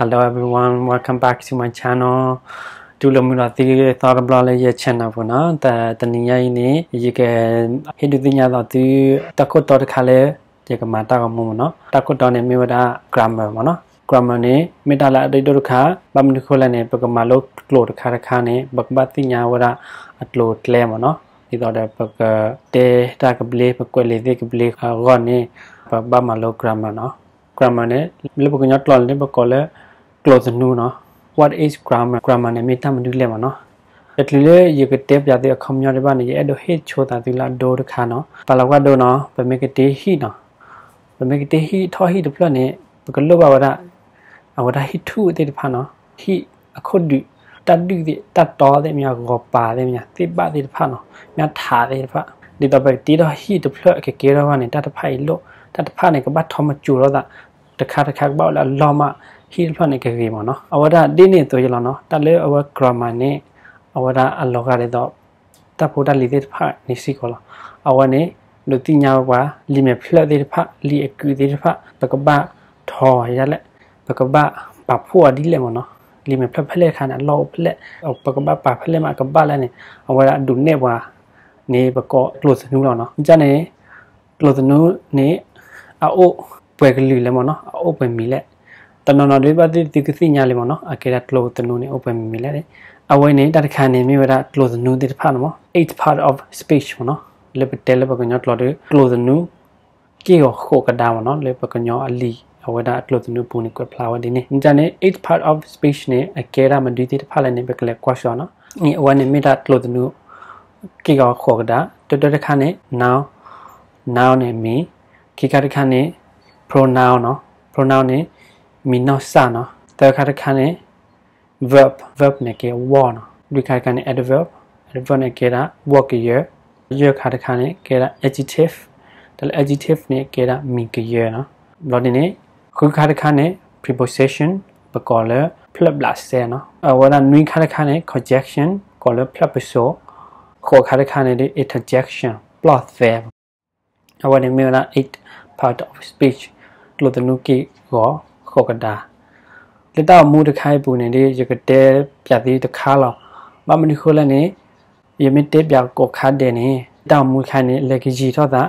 Hello everyone welcome back to my channel ဒူလမူလာတီသာရဘလာလေးရဲ့ channel ပေါ့နော်တတနင်္ဂနွေနေ့ရေကဟိတုတင်ရတော့ဒီတကုတ်တော်တခါလဲဒီကမှာတောက်မှုပေါ့နော်တကုတ်တော်နဲ့မြေဝဒ grammar ပေါ့နော် grammar နဲ့မေတ္တာလာအတိတ်တို့ခါဘာမနခုလည်းနဲ့ပကမာလို့ flow တခါတခါနဲ့ဘကဘတိညာဝရအတလို့လဲပေါ့နော်ဒီတော့ပကတေတာကပလေးပကွက်လေးဒီကပလေးခေါ်နေဘာမလို့ grammar နော် grammar နဲ့လေပကညတ်လော်နေပကောလဲ close no เนาะ what is grammar grammar နဲ့မြေတမတူလဲမှာเนาะတလူလေရကတဲ့ပြတဲ့အခမျောတဲ့ဘာနေရဲ့အဲ့တော့ hit ချိုတာဒီလာဒိုတခါเนาะဘာလောကဒိုเนาะဘမေကတေဟီเนาะဘမေကတေဟီထောဟီတပြတ်နေဘကလောဘဝဒအဝဒဟီထူတဲ့ဖာเนาะဟီအခုဒူတတ်ဒူတဲ့တတ်တော်တဲ့မြကောပါတဲ့မြသိပတဲ့ဖာเนาะမြထာတဲ့ဖာဒီတော့ပဲတီတော့ဟီတပြတ်ကေကေတော့ကနေတတ်တဖိုင်လို့တတ်တဖာနေကဘတ်ထောမကျူတော့တာတခါတခါပေါ့လာလောမ heel ဖတ်နေကြပြီပေါ့နော်အဝဒတင်းနေသွေးလောနော်တလဲအဝဂရမာနဲ့အဝဒအလောကလည်းတော့တပ်ဖို့တလီတဲ့ဖတ်နေစီကောလာအဝနဲ့လူတိညာဝါလီမဖလက်တဲ့ဖတ်လီအကူတဲ့ဖတ်ပကပထော်ရလက်ပကပပဖို့ဒီလေမနော်လီမဖလက်ဖလက်ခါနာလောဖလက်ပကပပဖလက်မကပလည်းနေအဝဒဒုန်နေဝါနေပကော close နူးလောနော်ကြနေ close နူးနေအိုးပွဲကလေးလည်းမနော်အိုးပွဲမီလက်တနနာဒွေပတိတိကသိညာလေးမနော်အကေရကလောတနုနေ open မိလေအဝဲနေတတခါနေမိဝရ close new တိဖာနော် eighth part of speech မနော်လေပတဲလေပကညော close close new ကေခိုကဒါမနော်လေပကညောအလီအဝဒအကလုတ်နူပူနီကွဖလာဝဒီနေအင်တာနေ8 part of speech နေအကဲရမဒီတိတဖလာနေပကလေကွာရှောနော်ဒီအဝနေမိတာကလုတ်နူကေကခေါကဒါတတတခါနေ now now နေမီကေကတခါနေ pronoun နော် pronoun နေมีนอสาเนาะแต่คาตาคันเนี่ย verb verb เนี่ยเกี่ยววอเนาะดูคาตาคันเนี่ย adverb adverb เนี่ยเกี่ยวกับ work เยอะเยอะคาตาคันเนี่ยเกี่ยวกับ adjective แต่ adjective เนี่ยเกี่ยวกับมีเยอะเนาะเราเนี่ยคือคาตาคันเนี่ย preposition ประกอบแล้ว plus plus เนาะเออว่านั้นนุ่งคาตาคันเนี่ย conjunction ก่อนแล้ว plus ไปโซขอคาตาคันเนี่ย interjection plus verb เอาวันนี้มีเวลา eight part of speech လို့တနုကိရောခေါကတာလက်တော့မူတခိုင်ပူနေတဲ့ရကတဲ့ပြတ်သေးတခါလောက်မမနီခိုလည်းနေယမတဲ့ပြကောခတ်တဲ့နေတောင်မူခိုင်နေလက်ကကြီးထောတာ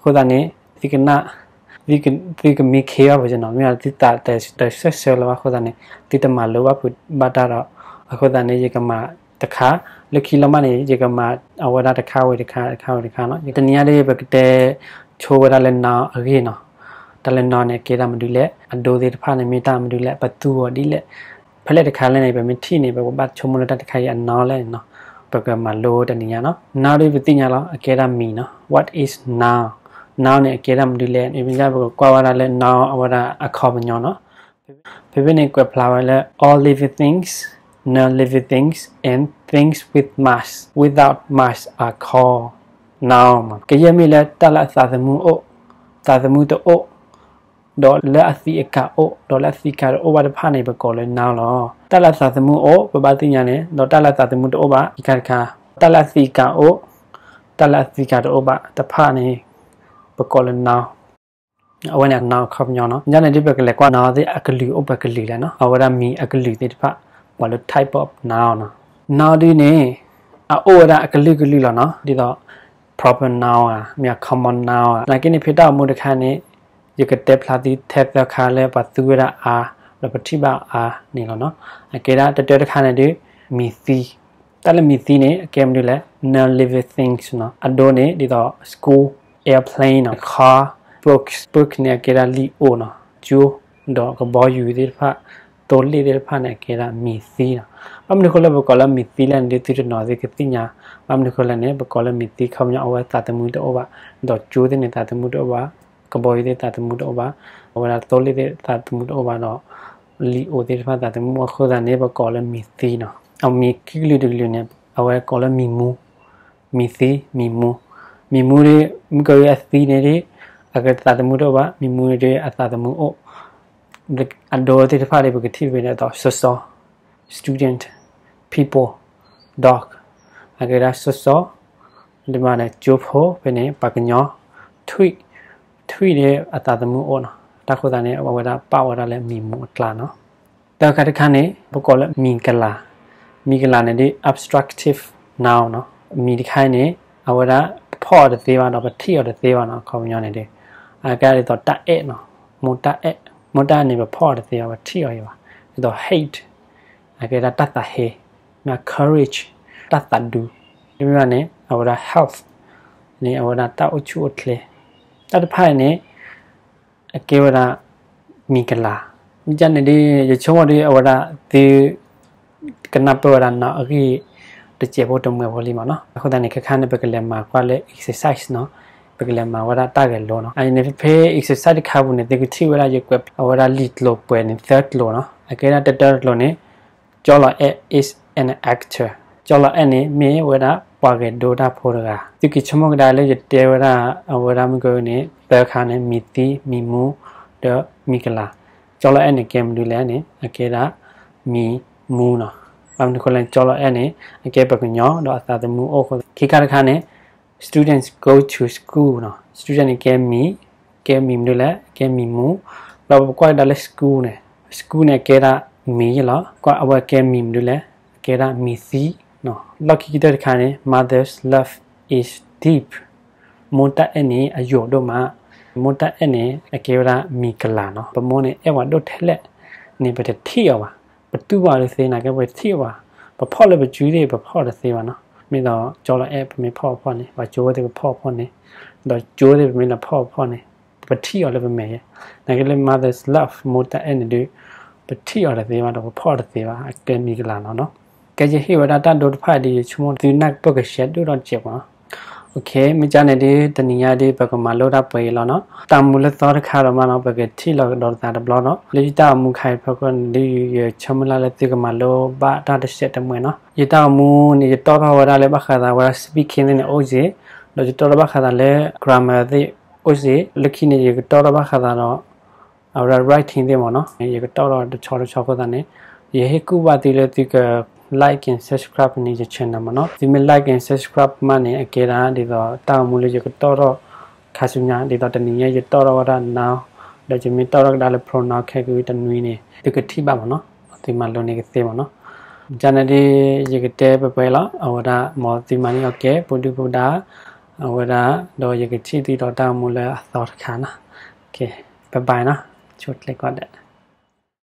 ခိုတာနေဒီကနာဒီကဒီကမိခေရပါကျွန်တော်မြန်တိတာတဲ့တဲ့ဆက်ဆဲလောခိုတာနေတိတမလောဘဘာတာတော့ခိုတာနေရကမတခါလက်ကီလမနေရကမအဝဒတခါဝေတခါတခါဝေတခါနော်တနည်းလေးပဲတဲ့ချိုးဝရလည်းနာအရေးနော်လနော်နဲ့ကေတာမတူလက်အဒိုသေးတဖာနဲ့မေတာမတူလက်ဘသူော်ဒီလက်ဖလက်တခါလဲနေပဲမထိနေပဲဘာချုံမလို့တခါရအနော်လဲနော်ပကမလို့တနေရနော် now ဒီပတိညာလားအကေတာမီနော် what is now now နဲ့အကေတာမတူလက်အပြင်ကြဘကွာဝါလာလဲ now အဝါလာအခေါ်မညောနော်ဖေဖေနဲ့ကွက်ဖလာဝါလဲ all living things non-living things and things with mass without mass are called now ကရမီလဲတလသသမှုအုတ်သသမှုတို့ဒေါ်လာစီအကအိုဒေါ်လာစီကာအိုဘာဖာနေဘကောလဲနာလောတလသသမှုအိုဘဘတိညာနေဒေါ်တလသသမှုတိုဘာဒီခါခါတလစီကာအိုတလစီကာတိုဘာတဖာနေဘကောလဲနာအဝနနာခပ်ညောနော်ညနေဒီဘကလေကွာနာသေးအကလီအိုဘကလီလဲနော်အဝရမီအကလီတဲ့တဖဘာလို့ type of now နော် now ဒီနေအိုရအကလီကလီလောနော်ဒီတော့ proper now อ่ะမြ common now อ่ะနာကိနေဖြစ်တာမှုတခါနေယကတက်ဖလာတိသက်တခါလဲပသူရအာလပတိပါအာနေလောနော်အကေရာတတတခါနဲ့ဒီမီစီတလမီစီနဲ့အကဲမလို့လဲ non living things နော်အဒိုနေဒီတော့ school airplane နော် car books book နဲ့ကေရာလီအိုနော်ဂျိုတော့ကဘောယူဒီဖာတော်လေးတဲ့ဖာနဲ့ကေရာမီစီနော်အမနခုလဘကလမီတီလန်ဒီတီနော်ဒီကတိညာအမနခုလနဲ့ဘကလမီတီခမညာအဝတ်တတမှုတော့ဘာတော့ဂျိုးတဲ့နေတတမှုတော့ဘာကဘောရတဲ့တာတမှုတော့ပါဝရတော်လေးတဲ့တာတမှုတော့ပါတော့လီအိုတဲ့ဖတာတမှုခေါ်တာနေပါကောလမီသီနော်အမီကိလူဒလူနေအဝဲကောလမီမူမီသီမီမူမီမူရဲမကရအသီနေတဲ့အကတာတမှုတော့ပါမီမူရဲအတာတမှုအိုအဒေါ်တဲ့ဖတာလေးပကတိဝင်တော့ဆောဆော student people dog အကရာဆောဆောဒီမှာနဲ့ဂျိုဖိုဘယ်နဲ့ပကညောထွိထွိတယ်အတာသမုအောနော်တခုတန်နဲ့အဝဒပါဝဒလည်းမီမူတလာနော်တခါတခါနဲ့ဘကောလည်းမင်ကလာမင်ကလာနဲ့ဒီ abstractive noun နော်မီဒီခိုင်းနဲ့အဝဒဖော့တဲ့သေးပါတော့ပထိရတဲ့သေးပါနော်ခေါင်းညောင်းနေတယ်အကရတော့တအဲ့နော်မွန်တအဲ့မွန်တနေပဖော့တဲ့သေးပါထိရရပါဒါတော့ hate အကရတတ်တာ he နာ courage တတ်တာ do ဒီမှာနဲ့အဝဒ health နေအဝဒတောက်ချူအထလေတတ်ဖိုင်နဲ့အကေဝရမိကလာမိကြနေဒီရချုံဝဒီအဝရဒီကနပဝရနာအကြီးတချေဖို့တုံးငယ်ပေါ်လီမနော်အခုတန်းနေခခန်းနဲ့ပကလမှာကွာလေ exercise နော်ပကလမှာဝရတာကလောနော်အဲ့နေဖေ exercise ခါဘူးနေဒီကတိဝရရကွအဝရ lead လို့ပွဲနေ third လို့နော်အကေရတက်တက်လို့နေကျော်လာ is an actor ကျော်လာအနေမေဝရပဝေဒိုတာဖောရကသူကချမောကဒါလေတေဝရာအဝရမကိုနေပေခါနေမီတီမီမူဒမီကလာကျော်လာအနေကဲမဒူလဲနေအကဲတာမီမူနော်ဘာမနခိုလန်ကျော်လာအနေအကဲပကညောတော့အသာသမှုအိုခိုခိကာခါနေ students go to school နော် student ကဲမီကဲမီမဒူလဲကဲမီမူတော့ကွာဒါလဲ school နေ school နေကဲတာမီရလားကွာအဝကဲမီမဒူလဲကဲတာမီစီနော် lucky တဲ့ခါနဲ့ mother's love is deep မွန်တက်အနေအယောတို့မှာမွန်တက်အနေအကေရာမီကလာနော်ပမွန်နဲ့အဲ့ဝါတို့ထက်လက်နေပတဲ့ထီရောပါပတူပါလို့စေနာကပဲထီရောပါပဖော့လည်းပကျူးလေးပဖော့လည်းစေပါနော်မိတော့ကြော်လာ app မိဖော့ဖော့နေဘာကြိုးတဲ့ဖော့ဖော့နေတော့ကြိုးတဲ့မိလည်းဖော့ဖော့နေပတိရောလည်းပဲမယ်ငါကလေး mother's love မွန်တက်အနေတို့ပတိရောလည်းစေပါတော့ဖော့လည်းစေပါအကဲမီကလာနော်နော် kaje hi wada ta dot pha di chumo di nak pok sha do ron che ma โอเคမကြနေဒီတနင်္လာဒီဘက်ကမှာလောတာပွဲလောနော်တာမူလသောတခါတော့မနော်ဘက်ကထိလောက်တော့တာတဘလောနော်လေတာမူခိုင်ဘက်ကဒီချမလာလက်တိကမှာလောဘာတာတစ်ချက်တမွေနော်ရတာမူနေတော့ဘာဝရလဲဘခါတာဝရ speaking နေအိုစီလောကြတော့ဘခါတာလဲ grammar သိအိုစီလက်ခိနေရတော့ဘခါတာတော့အဝရ writing သိမနော်ရတော့တော့ချောချောကတာနေ ये हेकु बातिले तिक like and subscribe နေချင်နာမနော်ဒီမ like and subscribe မနေအကေရာဒီတော့တာမူလေးရကတော့တော့ခါစုညာဒီတော့တနည်းရတော့တော့ရနာဒါကြမီတော့တော့လည်း pronoun ခဲကူတနွေးနေဒီကတိပါမနော်ဒီမှာလုံးနေကသေးပါနော်ဂျန်နဒီရကတဲ့ပပလာအဝဒမော်တီမနီโอเคပုန်တူပုန်တာအဝဒတော့ရကတိတီတော့တာမူလဲအသောတခါနာโอเคဘိုင်ဘိုင်နော်ချုပ်လက်ကတဲ့